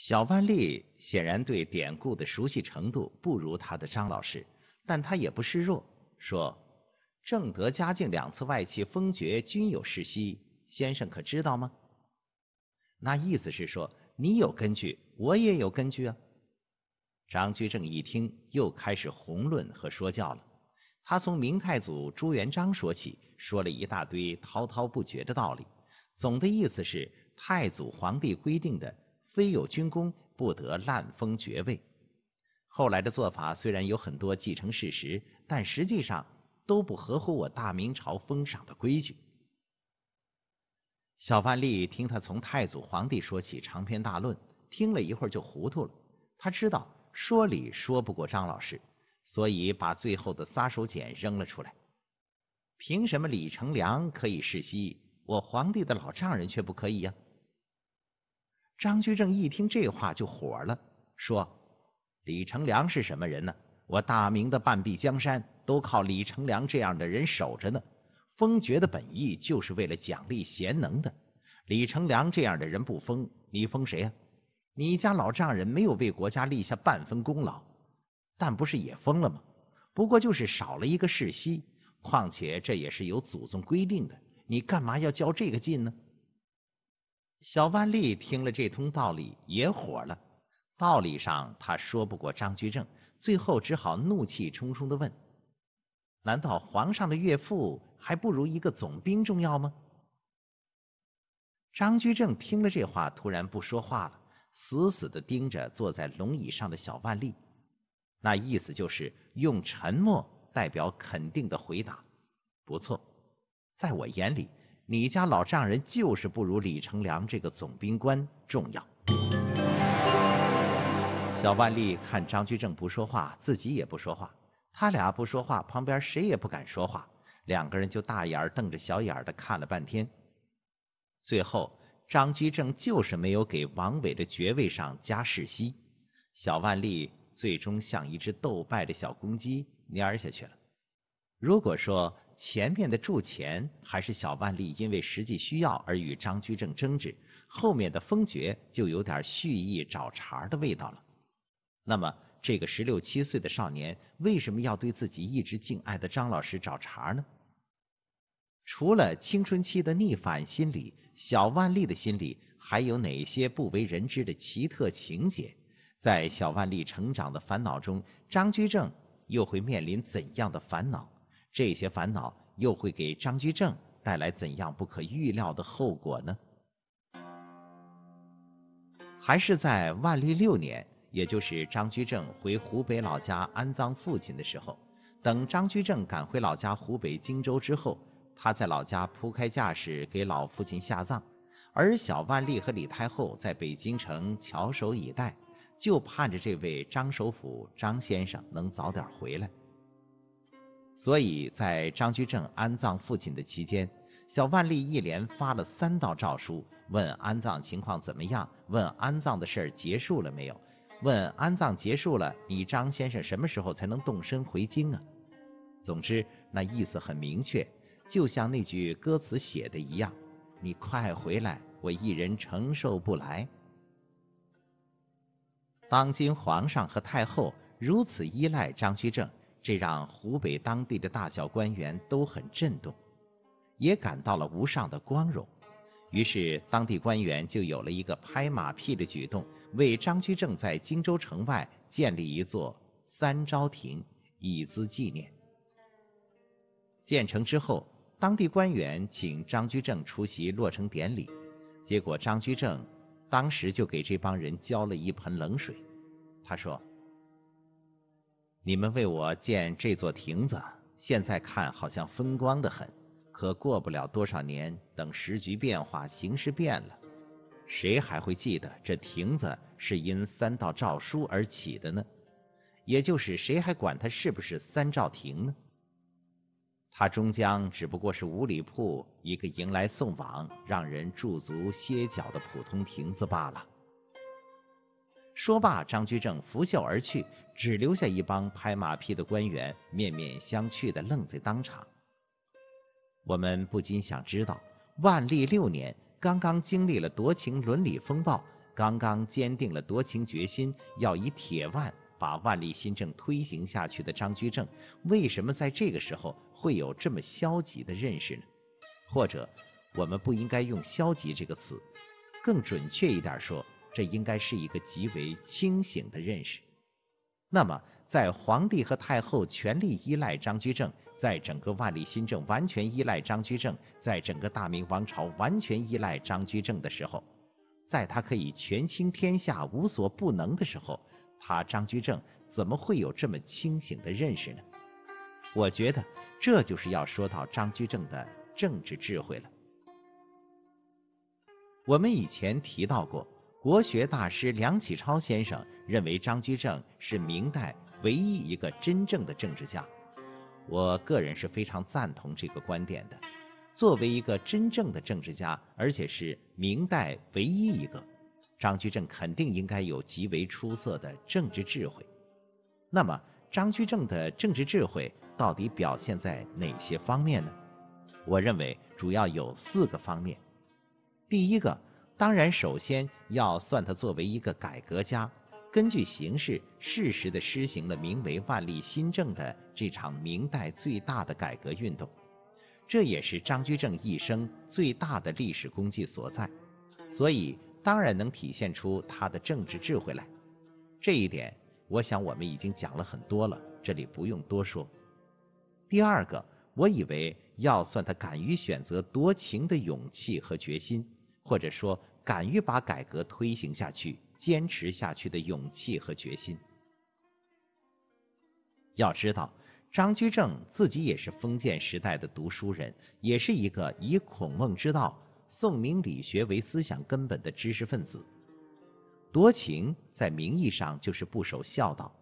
小万历显然对典故的熟悉程度不如他的张老师，但他也不示弱，说：“正德、嘉靖两次外戚封爵均有世袭，先生可知道吗？”那意思是说，你有根据，我也有根据啊。张居正一听，又开始宏论和说教了。他从明太祖朱元璋说起，说了一大堆滔滔不绝的道理，总的意思是太祖皇帝规定的。非有军功，不得滥封爵位。后来的做法虽然有很多继承事实，但实际上都不合乎我大明朝封赏的规矩。小范立听他从太祖皇帝说起长篇大论，听了一会儿就糊涂了。他知道说理说不过张老师，所以把最后的撒手锏扔了出来：凭什么李成梁可以世袭，我皇帝的老丈人却不可以呀？张居正一听这话就火了，说：“李成梁是什么人呢？我大明的半壁江山都靠李成梁这样的人守着呢。封爵的本意就是为了奖励贤能的，李成梁这样的人不封，你封谁呀？你家老丈人没有为国家立下半分功劳，但不是也封了吗？不过就是少了一个世袭。况且这也是有祖宗规定的，你干嘛要较这个劲呢？”小万历听了这通道理也火了，道理上他说不过张居正，最后只好怒气冲冲的问：“难道皇上的岳父还不如一个总兵重要吗？”张居正听了这话，突然不说话了，死死地盯着坐在龙椅上的小万历，那意思就是用沉默代表肯定的回答：“不错，在我眼里。”你家老丈人就是不如李成梁这个总兵官重要。小万历看张居正不说话，自己也不说话，他俩不说话，旁边谁也不敢说话，两个人就大眼儿瞪着小眼儿的看了半天。最后，张居正就是没有给王伟的爵位上加世袭，小万历最终像一只斗败的小公鸡蔫下去了。如果说，前面的铸钱还是小万历因为实际需要而与张居正争执，后面的封爵就有点蓄意找茬的味道了。那么，这个十六七岁的少年为什么要对自己一直敬爱的张老师找茬呢？除了青春期的逆反心理，小万历的心理还有哪些不为人知的奇特情节？在小万历成长的烦恼中，张居正又会面临怎样的烦恼？这些烦恼又会给张居正带来怎样不可预料的后果呢？还是在万历六年，也就是张居正回湖北老家安葬父亲的时候。等张居正赶回老家湖北荆州之后，他在老家铺开架势给老父亲下葬，而小万历和李太后在北京城翘首以待，就盼着这位张首府张先生能早点回来。所以在张居正安葬父亲的期间，小万历一连发了三道诏书，问安葬情况怎么样？问安葬的事儿结束了没有？问安葬结束了，你张先生什么时候才能动身回京啊？总之，那意思很明确，就像那句歌词写的一样：“你快回来，我一人承受不来。”当今皇上和太后如此依赖张居正。这让湖北当地的大小官员都很震动，也感到了无上的光荣。于是，当地官员就有了一个拍马屁的举动，为张居正在荆州城外建立一座三昭亭以资纪念。建成之后，当地官员请张居正出席落成典礼，结果张居正当时就给这帮人浇了一盆冷水。他说。你们为我建这座亭子，现在看好像风光的很，可过不了多少年，等时局变化，形势变了，谁还会记得这亭子是因三道诏书而起的呢？也就是谁还管它是不是三照亭呢？它终将只不过是五里铺一个迎来送往、让人驻足歇脚的普通亭子罢了。说罢，张居正拂袖而去，只留下一帮拍马屁的官员面面相觑的愣在当场。我们不禁想知道，万历六年刚刚经历了夺情伦理风暴，刚刚坚定了夺情决心，要以铁腕把万历新政推行下去的张居正，为什么在这个时候会有这么消极的认识呢？或者，我们不应该用“消极”这个词，更准确一点说。这应该是一个极为清醒的认识。那么，在皇帝和太后全力依赖张居正，在整个万历新政完全依赖张居正，在整个大明王朝完全依赖张居正的时候，在他可以权倾天下、无所不能的时候，他张居正怎么会有这么清醒的认识呢？我觉得，这就是要说到张居正的政治智慧了。我们以前提到过。国学大师梁启超先生认为张居正是明代唯一一个真正的政治家，我个人是非常赞同这个观点的。作为一个真正的政治家，而且是明代唯一一个，张居正肯定应该有极为出色的政治智慧。那么，张居正的政治智慧到底表现在哪些方面呢？我认为主要有四个方面。第一个。当然，首先要算他作为一个改革家，根据形势适时地施行了名为“万历新政”的这场明代最大的改革运动，这也是张居正一生最大的历史功绩所在。所以，当然能体现出他的政治智慧来。这一点，我想我们已经讲了很多了，这里不用多说。第二个，我以为要算他敢于选择夺情的勇气和决心，或者说。敢于把改革推行下去、坚持下去的勇气和决心。要知道，张居正自己也是封建时代的读书人，也是一个以孔孟之道、宋明理学为思想根本的知识分子。夺情在名义上就是不守孝道，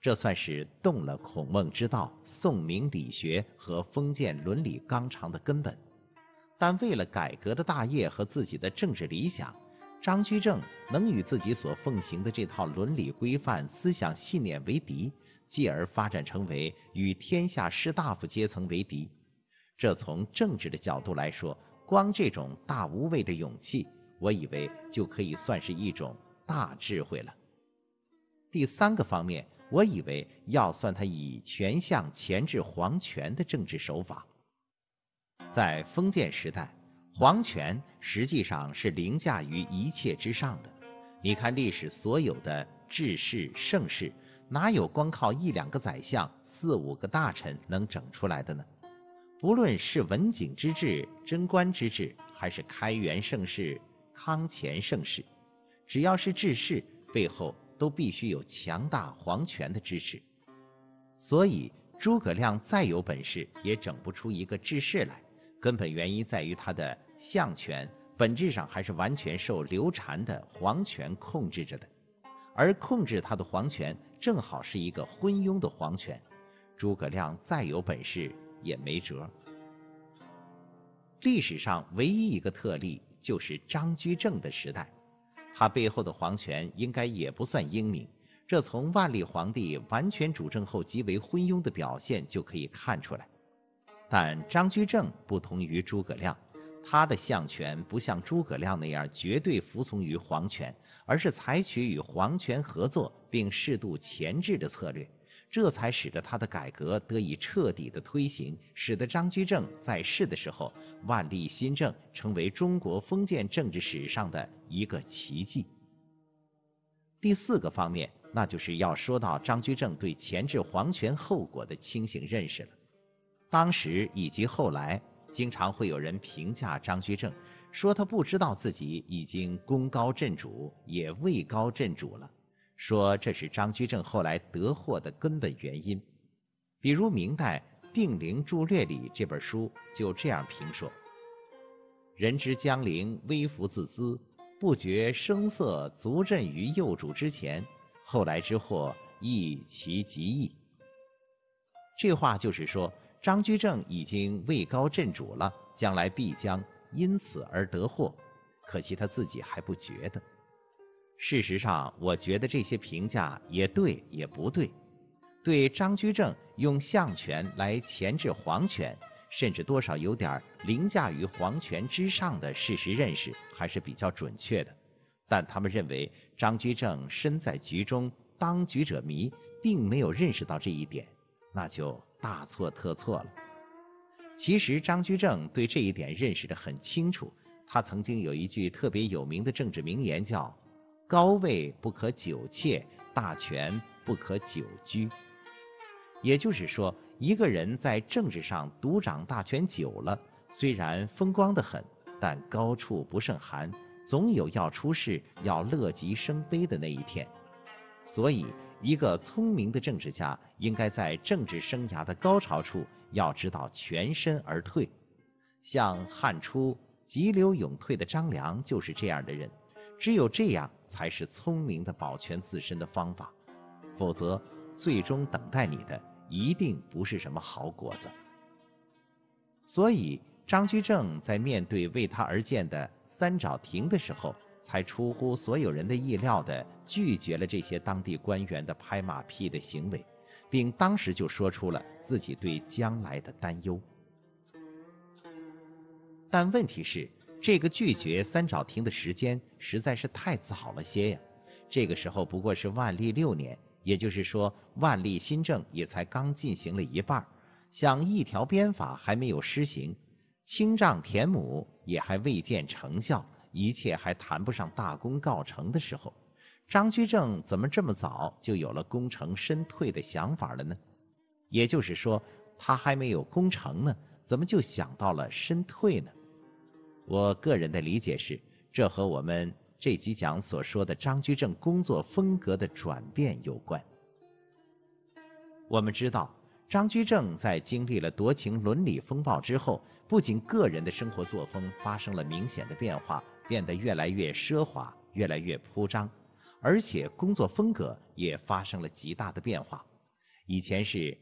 这算是动了孔孟之道、宋明理学和封建伦理纲常的根本。但为了改革的大业和自己的政治理想，张居正能与自己所奉行的这套伦理规范、思想信念为敌，继而发展成为与天下士大夫阶层为敌，这从政治的角度来说，光这种大无畏的勇气，我以为就可以算是一种大智慧了。第三个方面，我以为要算他以权相钳制皇权的政治手法。在封建时代，皇权实际上是凌驾于一切之上的。你看历史所有的治世盛世，哪有光靠一两个宰相、四五个大臣能整出来的呢？不论是文景之治、贞观之治，还是开元盛世、康乾盛世，只要是治世，背后都必须有强大皇权的支持。所以，诸葛亮再有本事，也整不出一个治世来。根本原因在于他的相权本质上还是完全受刘禅的皇权控制着的，而控制他的皇权正好是一个昏庸的皇权，诸葛亮再有本事也没辙。历史上唯一一个特例就是张居正的时代，他背后的皇权应该也不算英明，这从万历皇帝完全主政后极为昏庸的表现就可以看出来。但张居正不同于诸葛亮，他的相权不像诸葛亮那样绝对服从于皇权，而是采取与皇权合作并适度钳制的策略，这才使得他的改革得以彻底的推行，使得张居正在世的时候，万历新政成为中国封建政治史上的一个奇迹。第四个方面，那就是要说到张居正对钳制皇权后果的清醒认识了。当时以及后来，经常会有人评价张居正，说他不知道自己已经功高震主，也位高震主了，说这是张居正后来得祸的根本原因。比如明代《定陵注略》里这本书就这样评说：“人之将陵微服自资，不觉声色足震于幼主之前，后来之祸亦其极矣。”这话就是说。张居正已经位高震主了，将来必将因此而得祸，可惜他自己还不觉得。事实上，我觉得这些评价也对也不对。对张居正用相权来钳制皇权，甚至多少有点凌驾于皇权之上的事实认识还是比较准确的。但他们认为张居正身在局中，当局者迷，并没有认识到这一点，那就。大错特错了。其实张居正对这一点认识得很清楚。他曾经有一句特别有名的政治名言，叫“高位不可久窃，大权不可久居”。也就是说，一个人在政治上独掌大权久了，虽然风光得很，但高处不胜寒，总有要出事、要乐极生悲的那一天。所以，一个聪明的政治家，应该在政治生涯的高潮处，要知道全身而退。像汉初急流勇退的张良就是这样的人。只有这样，才是聪明的保全自身的方法。否则，最终等待你的一定不是什么好果子。所以，张居正在面对为他而建的三爪亭的时候。才出乎所有人的意料的拒绝了这些当地官员的拍马屁的行为，并当时就说出了自己对将来的担忧。但问题是，这个拒绝三爪亭的时间实在是太早了些呀！这个时候不过是万历六年，也就是说，万历新政也才刚进行了一半，像一条鞭法还没有施行，清丈田亩也还未见成效。一切还谈不上大功告成的时候，张居正怎么这么早就有了功成身退的想法了呢？也就是说，他还没有功成呢，怎么就想到了身退呢？我个人的理解是，这和我们这几讲所说的张居正工作风格的转变有关。我们知道，张居正在经历了夺情伦理风暴之后，不仅个人的生活作风发生了明显的变化。变得越来越奢华，越来越铺张，而且工作风格也发生了极大的变化。以前是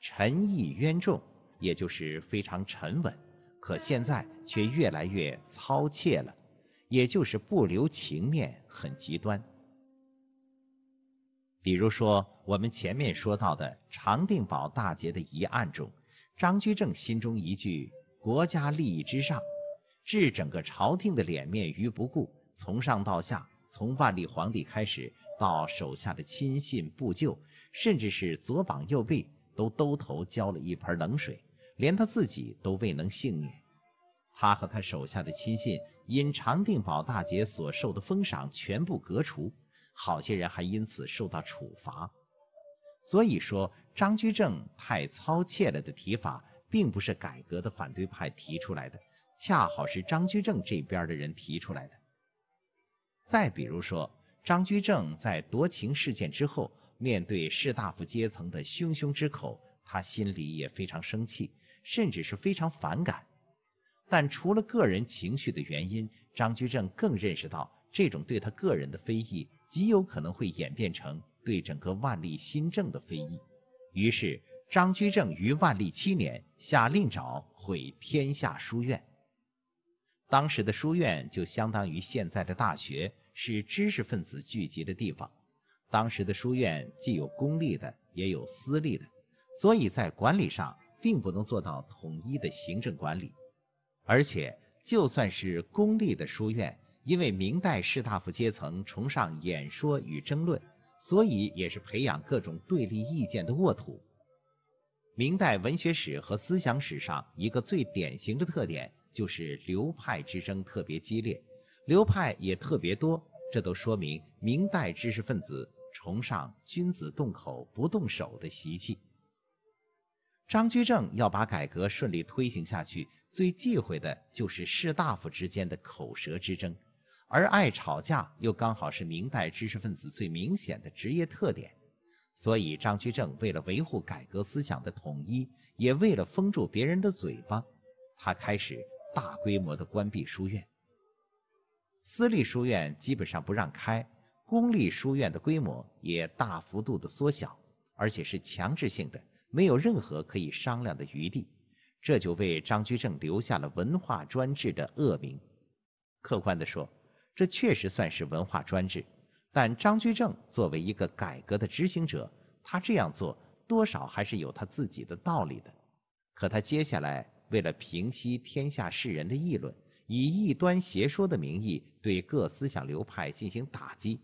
沉毅渊重，也就是非常沉稳，可现在却越来越操切了，也就是不留情面，很极端。比如说我们前面说到的长定保大捷的疑案中，张居正心中一句“国家利益之上”。置整个朝廷的脸面于不顾，从上到下，从万历皇帝开始，到手下的亲信部旧，甚至是左膀右臂，都兜头浇了一盆冷水，连他自己都未能幸免。他和他手下的亲信因长定保大捷所受的封赏全部革除，好些人还因此受到处罚。所以说，张居正太操切了的提法，并不是改革的反对派提出来的。恰好是张居正这边的人提出来的。再比如说，张居正在夺情事件之后，面对士大夫阶层的汹汹之口，他心里也非常生气，甚至是非常反感。但除了个人情绪的原因，张居正更认识到，这种对他个人的非议，极有可能会演变成对整个万历新政的非议。于是，张居正于万历七年下令找毁天下书院。当时的书院就相当于现在的大学，是知识分子聚集的地方。当时的书院既有公立的，也有私立的，所以在管理上并不能做到统一的行政管理。而且，就算是公立的书院，因为明代士大夫阶层崇尚演说与争论，所以也是培养各种对立意见的沃土。明代文学史和思想史上一个最典型的特点。就是流派之争特别激烈，流派也特别多，这都说明明代知识分子崇尚君子动口不动手的习气。张居正要把改革顺利推行下去，最忌讳的就是士大夫之间的口舌之争，而爱吵架又刚好是明代知识分子最明显的职业特点。所以，张居正为了维护改革思想的统一，也为了封住别人的嘴巴，他开始。大规模的关闭书院，私立书院基本上不让开，公立书院的规模也大幅度的缩小，而且是强制性的，没有任何可以商量的余地，这就为张居正留下了文化专制的恶名。客观的说，这确实算是文化专制，但张居正作为一个改革的执行者，他这样做多少还是有他自己的道理的。可他接下来。为了平息天下士人的议论，以异端邪说的名义对各思想流派进行打击，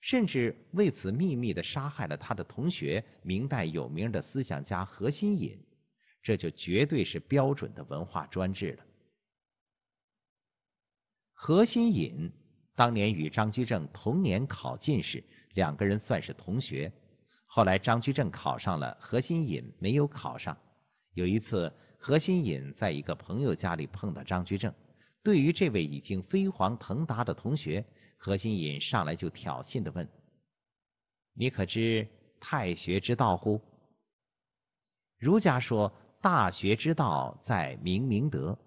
甚至为此秘密的杀害了他的同学，明代有名的思想家何心隐，这就绝对是标准的文化专制了。何心隐当年与张居正同年考进士，两个人算是同学，后来张居正考上了，何心隐没有考上。有一次，何心隐在一个朋友家里碰到张居正。对于这位已经飞黄腾达的同学，何心隐上来就挑衅的问：“你可知太学之道乎？”儒家说：“大学之道在明明德。”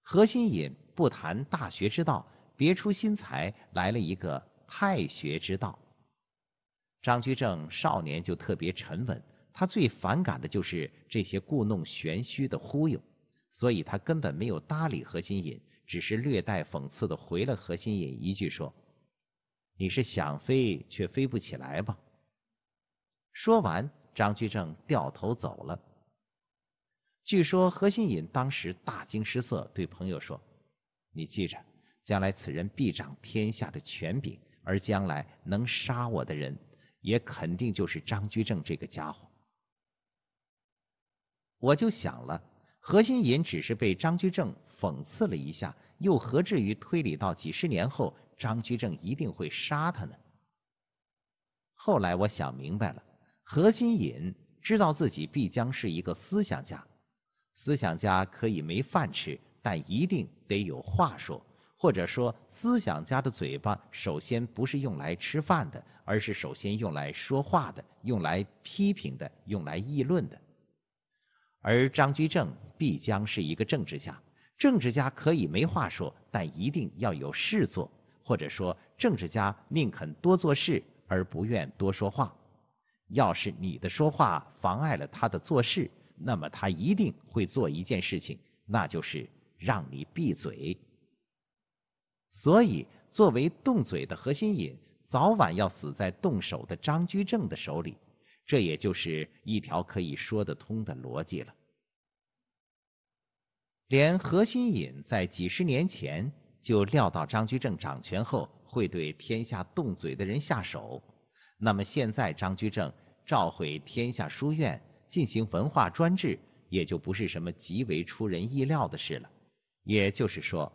何心隐不谈大学之道，别出心裁来了一个太学之道。张居正少年就特别沉稳。他最反感的就是这些故弄玄虚的忽悠，所以他根本没有搭理何心隐，只是略带讽刺的回了何心隐一句说：“你是想飞却飞不起来吧？”说完，张居正掉头走了。据说何心隐当时大惊失色，对朋友说：“你记着，将来此人必掌天下的权柄，而将来能杀我的人，也肯定就是张居正这个家伙。”我就想了，何心隐只是被张居正讽刺了一下，又何至于推理到几十年后张居正一定会杀他呢？后来我想明白了，何心隐知道自己必将是一个思想家，思想家可以没饭吃，但一定得有话说，或者说，思想家的嘴巴首先不是用来吃饭的，而是首先用来说话的，用来批评的，用来议论的。而张居正必将是一个政治家，政治家可以没话说，但一定要有事做，或者说政治家宁肯多做事而不愿多说话。要是你的说话妨碍了他的做事，那么他一定会做一件事情，那就是让你闭嘴。所以，作为动嘴的核心引，早晚要死在动手的张居正的手里。这也就是一条可以说得通的逻辑了。连何心隐在几十年前就料到张居正掌权后会对天下动嘴的人下手，那么现在张居正召回天下书院进行文化专制，也就不是什么极为出人意料的事了。也就是说，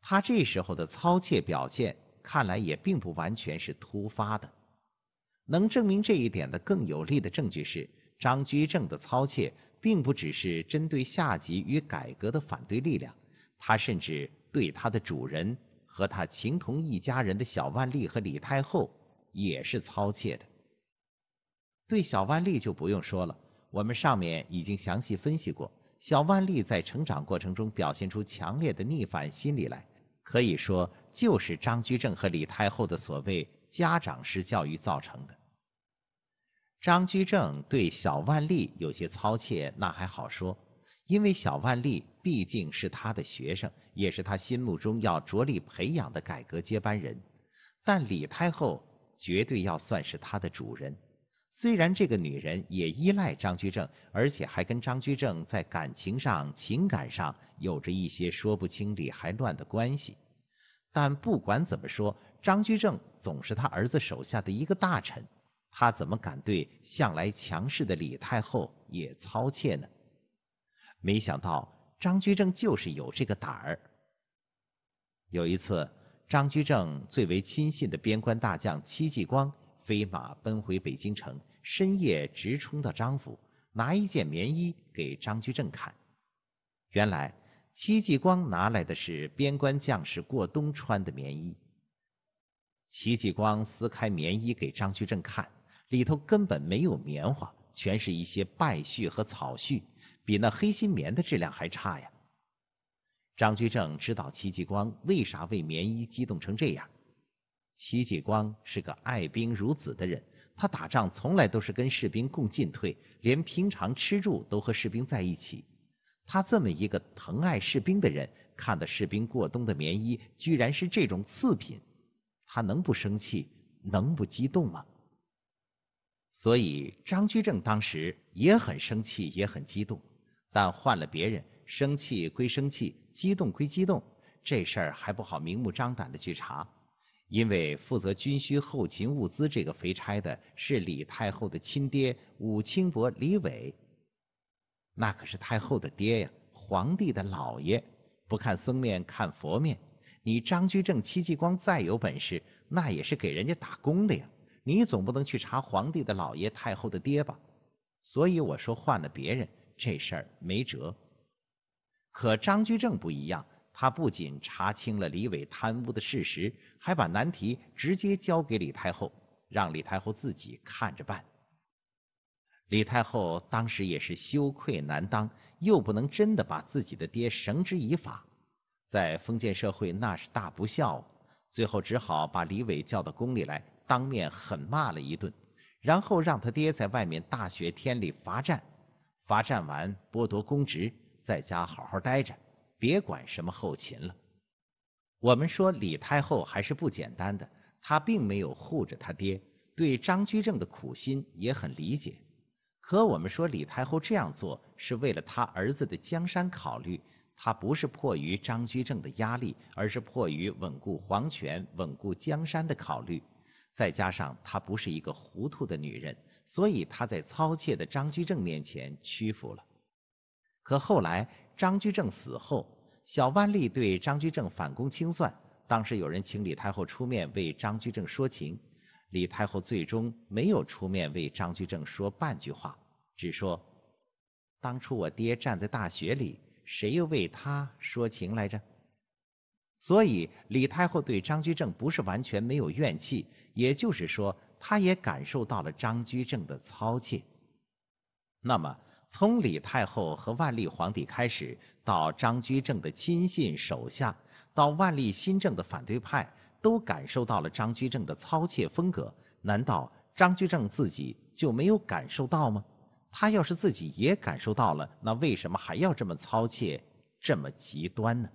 他这时候的操切表现，看来也并不完全是突发的。能证明这一点的更有力的证据是，张居正的操切并不只是针对下级与改革的反对力量，他甚至对他的主人和他情同一家人的小万历和李太后也是操切的。对小万历就不用说了，我们上面已经详细分析过，小万历在成长过程中表现出强烈的逆反心理来，可以说就是张居正和李太后的所谓。家长式教育造成的。张居正对小万历有些操切，那还好说，因为小万历毕竟是他的学生，也是他心目中要着力培养的改革接班人。但李太后绝对要算是他的主人，虽然这个女人也依赖张居正，而且还跟张居正在感情上、情感上有着一些说不清理还乱的关系，但不管怎么说。张居正总是他儿子手下的一个大臣，他怎么敢对向来强势的李太后也操切呢？没想到张居正就是有这个胆儿。有一次，张居正最为亲信的边关大将戚继光飞马奔回北京城，深夜直冲到张府，拿一件棉衣给张居正看。原来，戚继光拿来的是边关将士过冬穿的棉衣。戚继光撕开棉衣给张居正看，里头根本没有棉花，全是一些败絮和草絮，比那黑心棉的质量还差呀。张居正知道戚继光为啥为棉衣激动成这样。戚继光是个爱兵如子的人，他打仗从来都是跟士兵共进退，连平常吃住都和士兵在一起。他这么一个疼爱士兵的人，看的士兵过冬的棉衣居然是这种次品。他能不生气、能不激动吗？所以张居正当时也很生气、也很激动，但换了别人，生气归生气，激动归激动，这事儿还不好明目张胆的去查，因为负责军需后勤物资这个肥差的是李太后的亲爹武清伯李伟，那可是太后的爹呀，皇帝的老爷，不看僧面看佛面。你张居正、戚继光再有本事，那也是给人家打工的呀。你总不能去查皇帝的老爷、太后的爹吧？所以我说换了别人，这事儿没辙。可张居正不一样，他不仅查清了李伟贪污的事实，还把难题直接交给李太后，让李太后自己看着办。李太后当时也是羞愧难当，又不能真的把自己的爹绳之以法。在封建社会那是大不孝，最后只好把李伟叫到宫里来，当面狠骂了一顿，然后让他爹在外面大雪天里罚站，罚站完剥夺公职，在家好好待着，别管什么后勤了。我们说李太后还是不简单的，她并没有护着他爹，对张居正的苦心也很理解。可我们说李太后这样做是为了他儿子的江山考虑。她不是迫于张居正的压力，而是迫于稳固皇权、稳固江山的考虑，再加上她不是一个糊涂的女人，所以她在操切的张居正面前屈服了。可后来张居正死后，小万历对张居正反攻清算，当时有人请李太后出面为张居正说情，李太后最终没有出面为张居正说半句话，只说：“当初我爹站在大学里。”谁又为他说情来着？所以李太后对张居正不是完全没有怨气，也就是说，她也感受到了张居正的操切。那么，从李太后和万历皇帝开始，到张居正的亲信手下，到万历新政的反对派，都感受到了张居正的操切风格。难道张居正自己就没有感受到吗？他要是自己也感受到了，那为什么还要这么操切、这么极端呢？